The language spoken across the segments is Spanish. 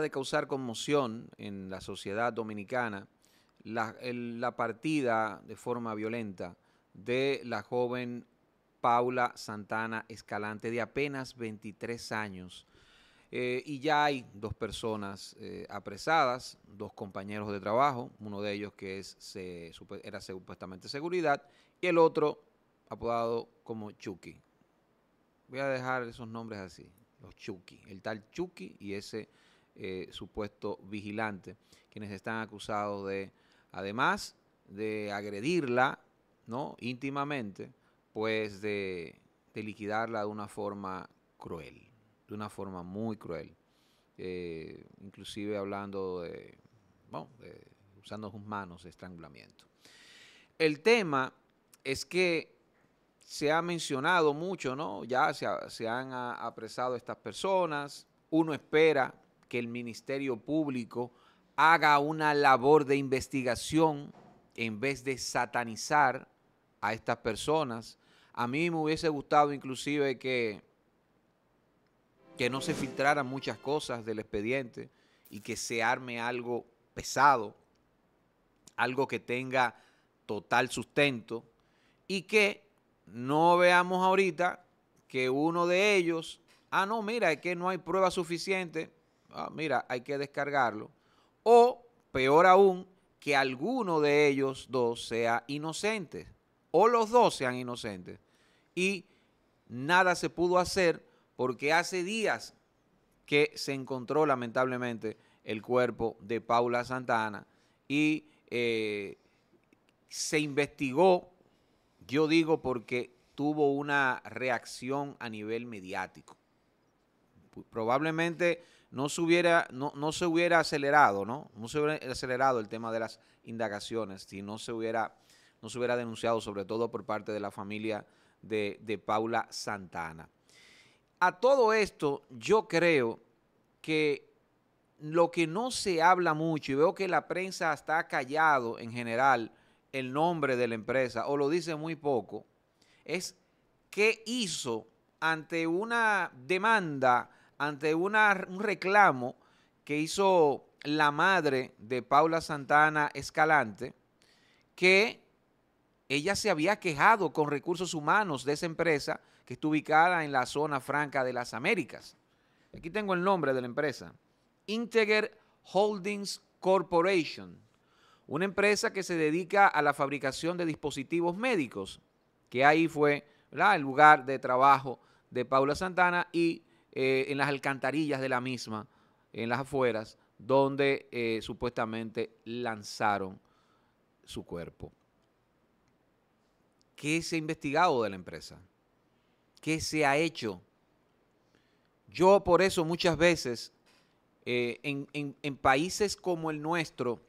de causar conmoción en la sociedad dominicana la, partida de forma violenta de la joven Paula Santana Escalante, de apenas 23 años. Eh, y ya hay dos personas eh, apresadas, dos compañeros de trabajo, uno de ellos que es, se, era supuestamente seguridad, y el otro apodado como Chucky. Voy a dejar esos nombres así, los Chucky, el tal Chucky y ese eh, supuesto vigilante, quienes están acusados de, además de agredirla ¿no? íntimamente, pues de, liquidarla de una forma cruel, de una forma muy cruel. Eh, inclusive hablando de, usando sus manos de estrangulamiento. El tema es que se ha mencionado mucho, ¿no? Ya se, han apresado estas personas, uno espera que el Ministerio Público haga una labor de investigación en vez de satanizar a estas personas. A mí me hubiese gustado inclusive que, que no se filtraran muchas cosas del expediente y que se arme algo pesado, algo que tenga total sustento y que no veamos ahorita que uno de ellos, ah, no, mira, es que no hay prueba suficiente, Ah, mira, hay que descargarlo. O, peor aún, que alguno de ellos dos sea inocente. O los dos sean inocentes. Y nada se pudo hacer porque hace días que se encontró lamentablemente el cuerpo de Paula Santana y eh, se investigó, yo digo porque tuvo una reacción a nivel mediático. Probablemente no se hubiera, no, se hubiera acelerado, ¿no? No se acelerado el tema de las indagaciones si no se hubiera, no se hubiera denunciado, sobre todo por parte de la familia de, de Paula Santana. A todo esto, yo creo que lo que no se habla mucho, y veo que la prensa está callado en general el nombre de la empresa, o lo dice muy poco, es qué hizo ante una demanda ante un reclamo que hizo la madre de Paula Santana Escalante, que ella se había quejado con recursos humanos de esa empresa que está ubicada en la zona franca de las Américas. Aquí tengo el nombre de la empresa. Integer Holdings Corporation, una empresa que se dedica a la fabricación de dispositivos médicos, que ahí fue el lugar de trabajo de Paula Santana y eh, en las alcantarillas de la misma, en las afueras, donde eh, supuestamente lanzaron su cuerpo. ¿Qué se ha investigado de la empresa? ¿Qué se ha hecho? Yo por eso muchas veces eh, en, en países como el nuestro,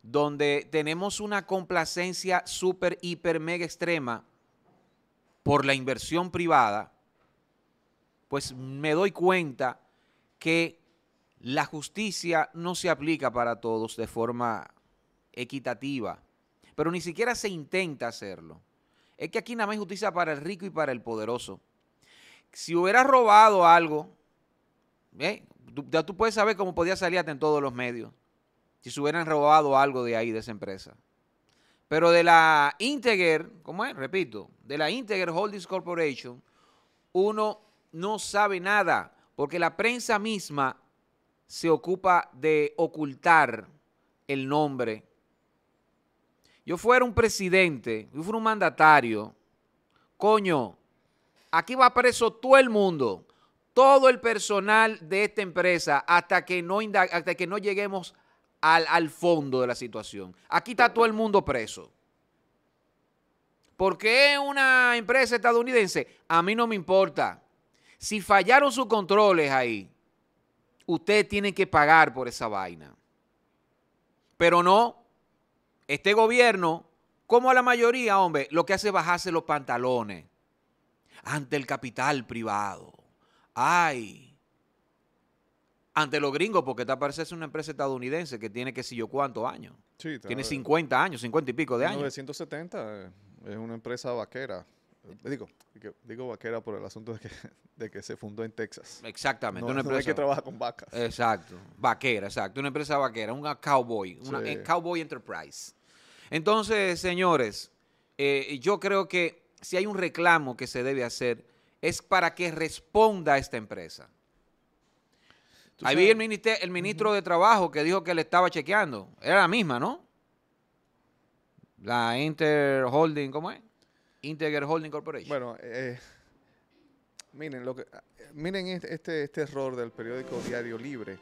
donde tenemos una complacencia súper, hiper, mega extrema por la inversión privada, pues me doy cuenta que la justicia no se aplica para todos de forma equitativa, pero ni siquiera se intenta hacerlo. Es que aquí nada más hay justicia para el rico y para el poderoso. Si hubieras robado algo, ¿eh? tú, ya tú puedes saber cómo podía salirte en todos los medios, si se hubieran robado algo de ahí, de esa empresa. Pero de la Integer, ¿cómo es? Repito, de la Integer Holdings Corporation, uno no sabe nada, porque la prensa misma se ocupa de ocultar el nombre. Yo fuera un presidente, yo fuera un mandatario, coño, aquí va preso todo el mundo, todo el personal de esta empresa, hasta que no, hasta que no lleguemos al, al fondo de la situación. Aquí está todo el mundo preso. ¿Por qué una empresa estadounidense? A mí no me importa. Si fallaron sus controles ahí, ustedes tienen que pagar por esa vaina. Pero no, este gobierno, como a la mayoría, hombre, lo que hace es bajarse los pantalones ante el capital privado. Ay, ante los gringos, porque te parece una empresa estadounidense que tiene que si yo cuántos años. tiene 50 años, 50 y pico de años. 1970 eh, es una empresa vaquera. Digo, digo vaquera por el asunto de que, de que se fundó en Texas. Exactamente. una empresa que trabaja con vacas. Exacto. Vaquera, exacto. Una empresa vaquera, una cowboy, una eh, cowboy enterprise. Entonces, señores, eh, yo creo que si hay un reclamo que se debe hacer es para que responda esta empresa. Ahí vi el, ministro, el ministro de Trabajo que dijo que le estaba chequeando. Era la misma, ¿no? La Inter Holding, ¿cómo es? Integer Holding Corporation. Bueno, eh, miren, lo que, miren este, este, este error del periódico Diario Libre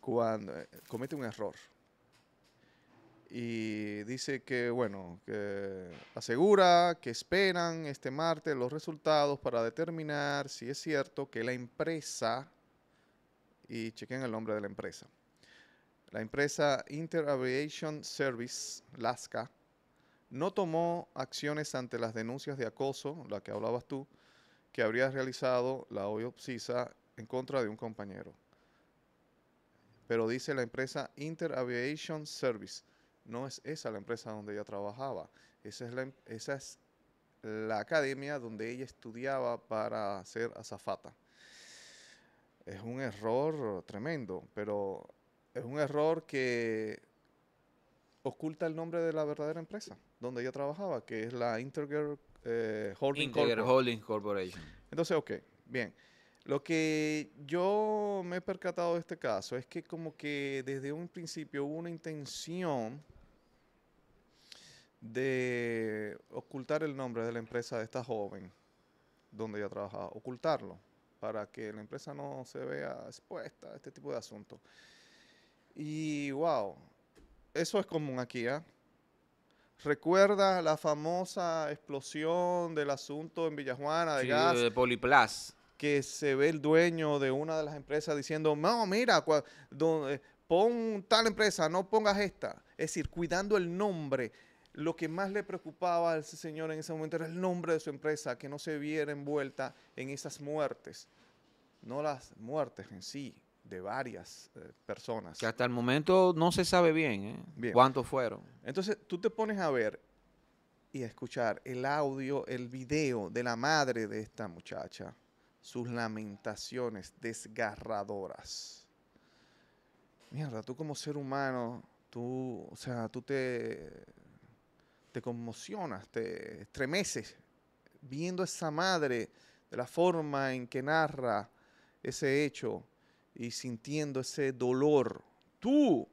cuando eh, comete un error y dice que, bueno, que asegura que esperan este martes los resultados para determinar si es cierto que la empresa, y chequen el nombre de la empresa, la empresa Interaviation Service, LASCA, no tomó acciones ante las denuncias de acoso, la que hablabas tú, que habría realizado la OIOPSISA en contra de un compañero. Pero dice la empresa Inter Aviation Service, no es esa la empresa donde ella trabajaba, esa es la, em, esa es la academia donde ella estudiaba para ser azafata. Es un error tremendo, pero es un error que oculta el nombre de la verdadera empresa donde ella trabajaba, que es la Integer eh, Holding, Corporation. Entonces, ok, bien. Lo que yo me he percatado de este caso es que como que desde un principio hubo una intención de ocultar el nombre de la empresa de esta joven donde ella trabajaba, ocultarlo para que la empresa no se vea expuesta a este tipo de asuntos. Y wow, eso es común aquí, ¿ah? ¿eh? ¿Recuerda la famosa explosión del asunto en Villajuana de sí, gas? de Poliplas. Que se ve el dueño de una de las empresas diciendo, no, mira, eh, pon tal empresa, no pongas esta. Es decir, cuidando el nombre. Lo que más le preocupaba al señor en ese momento era el nombre de su empresa, que no se viera envuelta en esas muertes. No las muertes en sí, de varias eh, personas. Que hasta el momento no se sabe ¿eh? bien, cuántos fueron. Entonces tú te pones a ver y a escuchar el audio, el video de la madre de esta muchacha, sus lamentaciones desgarradoras. Mierda, tú como ser humano, tú, o sea, tú te, te conmocionas, te estremeces viendo a esa madre de la forma en que narra ese hecho y sintiendo ese dolor. Tú.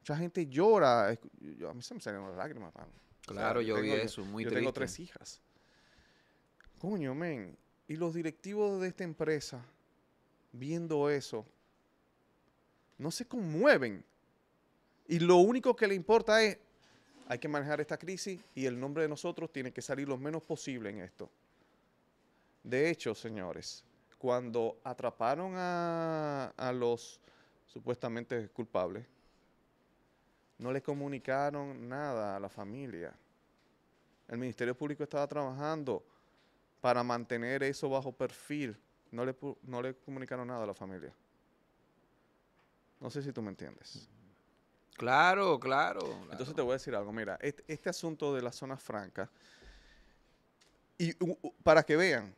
Mucha gente llora. a mí se me salen las lágrimas, Claro, yo vi eso, muy triste. Yo tengo tres hijas. Coño, men. Y los directivos de esta empresa, viendo eso, no se conmueven. Y lo único que le importa es, hay que manejar esta crisis y el nombre de nosotros tiene que salir lo menos posible en esto. De hecho, señores, cuando atraparon a, los supuestamente culpables, no les comunicaron nada a la familia. El Ministerio Público estaba trabajando para mantener eso bajo perfil. No le, no le comunicaron nada a la familia. No sé si tú me entiendes. Claro, claro. Entonces te voy a decir algo. Mira, este, este asunto de la zona franca, y para que vean,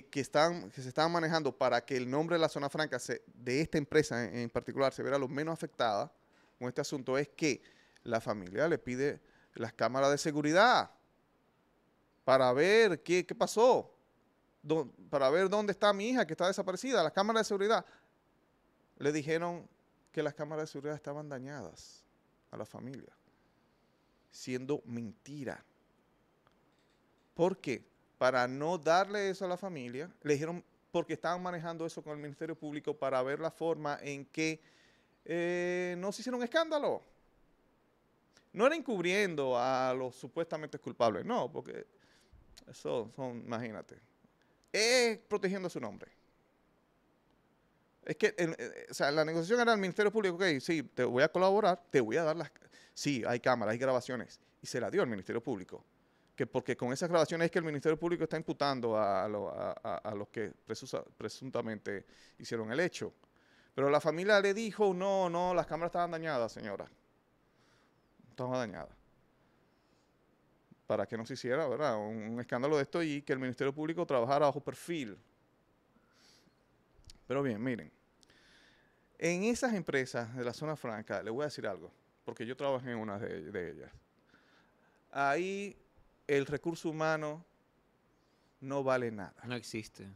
que, están, que se estaban manejando para que el nombre de la zona franca de esta empresa en, particular se viera lo menos afectada con este asunto es que la familia le pide las cámaras de seguridad para ver qué, pasó, para ver dónde está mi hija que está desaparecida. Las cámaras de seguridad le dijeron que las cámaras de seguridad estaban dañadas a la familia, siendo mentira. ¿Por qué? para no darle eso a la familia. Le dijeron, porque estaban manejando eso con el Ministerio Público para ver la forma en que eh, no se hiciera un escándalo. No era encubriendo a los supuestamente culpables, no, porque eso son, imagínate. Es protegiendo su nombre. Es que, eh, eh, o sea, la negociación era el Ministerio Público, ok, sí, te voy a colaborar, te voy a dar las... Sí, hay cámaras, hay grabaciones. Y se la dio al Ministerio Público porque con esas grabaciones es que el Ministerio Público está imputando a, los que presuntamente hicieron el hecho. Pero la familia le dijo, no, no, las cámaras estaban dañadas, señora. Estaban dañadas. Para que no se hiciera, ¿verdad? Un, escándalo de esto y que el Ministerio Público trabajara bajo perfil. Pero bien, miren. En esas empresas de la zona franca, les voy a decir algo, porque yo trabajé en una de, de ellas. Ahí el recurso humano no vale nada. No existe.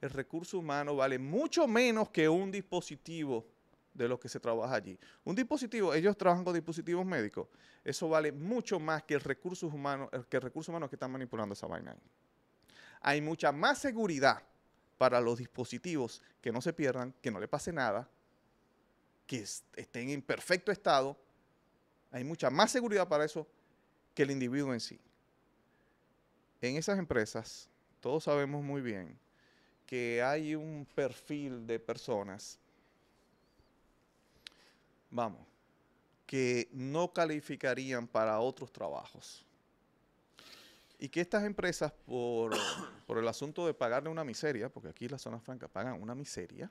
El recurso humano vale mucho menos que un dispositivo de los que se trabaja allí. Un dispositivo, ellos trabajan con dispositivos médicos. Eso vale mucho más que el recurso humano, eh, que el recurso humano que están manipulando esa vaina Hay mucha más seguridad para los dispositivos que no se pierdan, que no le pase nada, que estén en perfecto estado. Hay mucha más seguridad para eso que el individuo en sí. En esas empresas, todos sabemos muy bien que hay un perfil de personas, vamos, que no calificarían para otros trabajos. Y que estas empresas, por, el asunto de pagarle una miseria, porque aquí la zona franca pagan una miseria,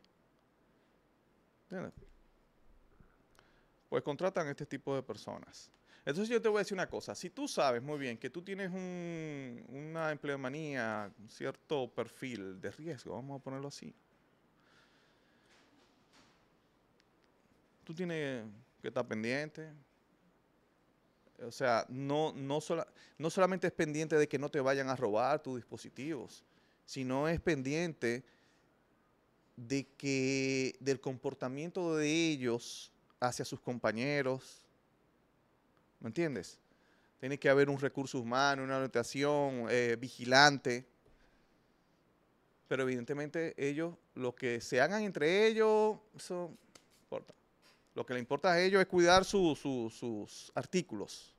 pues contratan este tipo de personas. Entonces yo te voy a decir una cosa, si tú sabes muy bien que tú tienes una empleomanía, un cierto perfil de riesgo, vamos a ponerlo así, tú tienes que estar pendiente. O sea, no, no, no solamente es pendiente de que no te vayan a robar tus dispositivos, sino es pendiente de que del comportamiento de ellos hacia sus compañeros, ¿Me entiendes? Tiene que haber un recurso humano, una orientación eh, vigilante. Pero evidentemente ellos, lo que se hagan entre ellos, eso importa. Lo que le importa a ellos es cuidar sus artículos.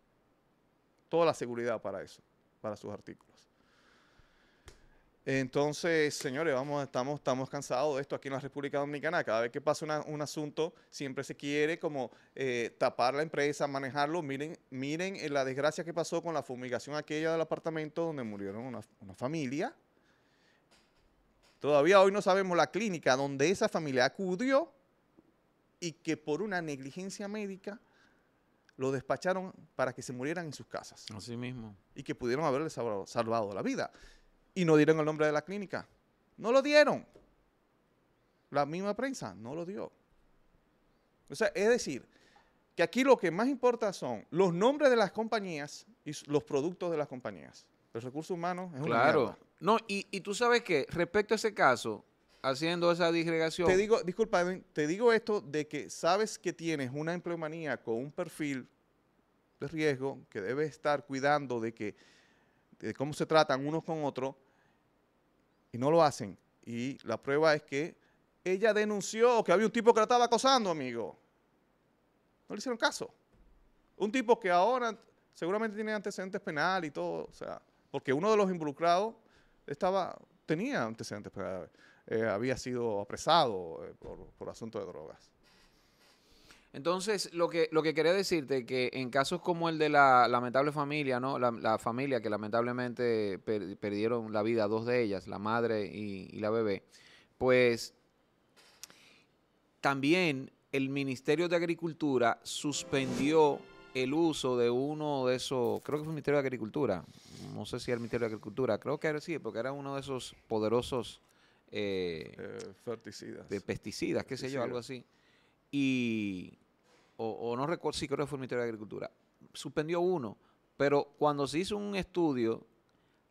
Toda la seguridad para eso, para sus artículos. Entonces, señores, vamos, estamos, estamos cansados de esto aquí en la República Dominicana. Cada vez que pasa un asunto, siempre se quiere como eh, tapar la empresa, manejarlo. Miren, miren eh, la desgracia que pasó con la fumigación aquella del apartamento donde murieron una, familia. Todavía hoy no sabemos la clínica donde esa familia acudió y que por una negligencia médica lo despacharon para que se murieran en sus casas. Así mismo. Y que pudieron haberle salvado la vida y no dieron el nombre de la clínica. No lo dieron. La misma prensa no lo dio. O sea, es decir, que aquí lo que más importa son los nombres de las compañías y los productos de las compañías. Los recursos humanos es un Claro. no, y, y, tú sabes que respecto a ese caso, haciendo esa disgregación. Te digo, disculpa, te digo esto de que sabes que tienes una empleomanía con un perfil de riesgo que debes estar cuidando de que de cómo se tratan unos con otros y no lo hacen. Y la prueba es que ella denunció que había un tipo que la estaba acosando, amigo. No le hicieron caso. Un tipo que ahora seguramente tiene antecedentes penales y todo, o sea, porque uno de los involucrados estaba, tenía antecedentes penales, eh, había sido apresado eh, por asunto de drogas. Entonces, lo que, lo que quería decirte que en casos como el de la lamentable familia, ¿no? La, familia que lamentablemente perdieron la vida, dos de ellas, la madre y, la bebé, pues también el Ministerio de Agricultura suspendió el uso de uno de esos, creo que fue el Ministerio de Agricultura, no sé si era el Ministerio de Agricultura, creo que era sí, porque era uno de esos poderosos eh, eh, De pesticidas, qué sé yo, algo así. Y o, no recuerdo, si creo que fue el Ministerio de Agricultura, suspendió uno, pero cuando se hizo un estudio,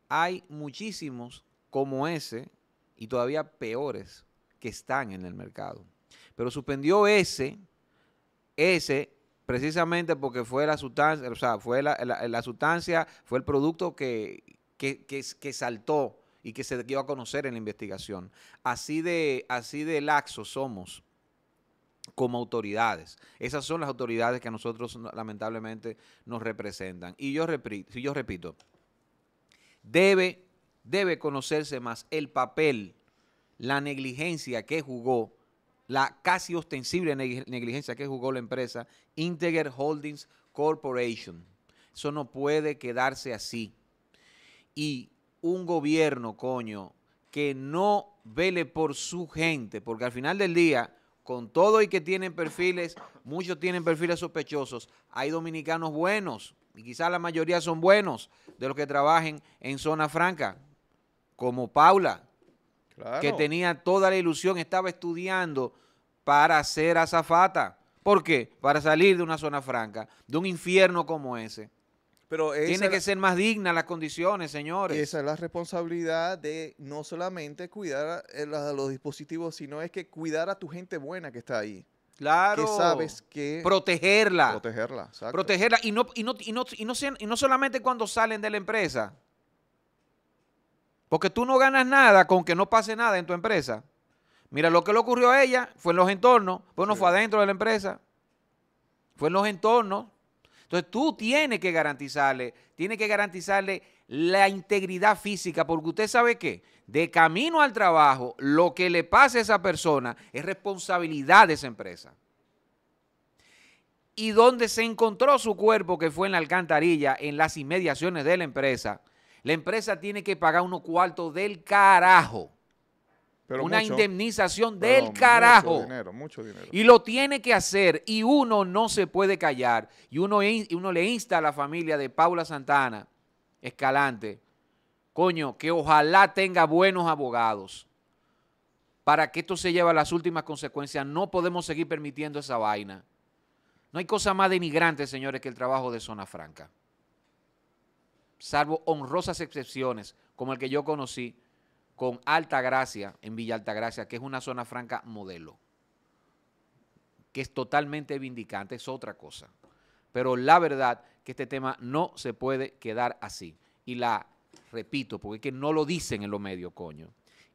hay muchísimos como ese y todavía peores que están en el mercado. Pero suspendió ese, ese precisamente porque fue la sustancia, o sea, fue la, sustancia, fue el producto que, que, saltó y que se dio a conocer en la investigación. Así de, así de laxo somos como autoridades. Esas son las autoridades que a nosotros lamentablemente nos representan. Y yo, repito, yo repito debe, debe conocerse más el papel, la negligencia que jugó, la casi ostensible negligencia que jugó la empresa Integer Holdings Corporation. Eso no puede quedarse así. Y un gobierno, coño, que no vele por su gente, porque al final del día con todo y que tienen perfiles, muchos tienen perfiles sospechosos, hay dominicanos buenos, y quizás la mayoría son buenos, de los que trabajen en zona franca, como Paula, que tenía toda la ilusión, estaba estudiando para ser azafata. ¿Por qué? Para salir de una zona franca, de un infierno como ese. Tiene que ser más digna las condiciones, señores. Esa es la responsabilidad de no solamente cuidar eh, los dispositivos, sino es que cuidar a tu gente buena que está ahí. Claro. Que sabes que... Protegerla. Protegerla, exacto. Protegerla. Y no, no, solamente cuando salen de la empresa. Porque tú no ganas nada con que no pase nada en tu empresa. Mira, lo que le ocurrió a ella fue en los entornos, pues fue adentro de la empresa, fue en los entornos. Entonces tú tienes que garantizarle, tienes que garantizarle la integridad física, porque usted sabe que de camino al trabajo, lo que le pase a esa persona es responsabilidad de esa empresa. Y donde se encontró su cuerpo, que fue en la alcantarilla, en las inmediaciones de la empresa, la empresa tiene que pagar unos cuartos del carajo una indemnización del carajo. Mucho dinero, mucho dinero. Y lo tiene que hacer y uno no se puede callar. Y uno, uno le insta a la familia de Paula Santana Escalante, coño, que ojalá tenga buenos abogados para que esto se lleve a las últimas consecuencias. No podemos seguir permitiendo esa vaina. No hay cosa más denigrante, señores, que el trabajo de Zona Franca. Salvo honrosas excepciones, como el que yo conocí, con Alta Gracia, en Villa Altagracia, que es una zona franca modelo, que es totalmente vindicante, es otra cosa. Pero la verdad que este tema no se puede quedar así. Y la repito, porque es que no lo dicen en los medios, coño.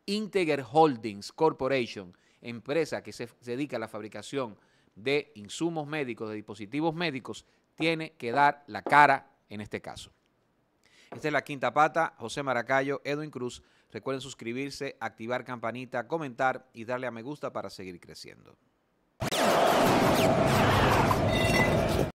Integer Holdings Corporation, empresa que se dedica a la fabricación de insumos médicos, de dispositivos médicos, tiene que dar la cara en este caso. Esta es la quinta pata, José Maracayo, Edwin Cruz. Recuerden suscribirse, activar campanita, comentar y darle a me gusta para seguir creciendo.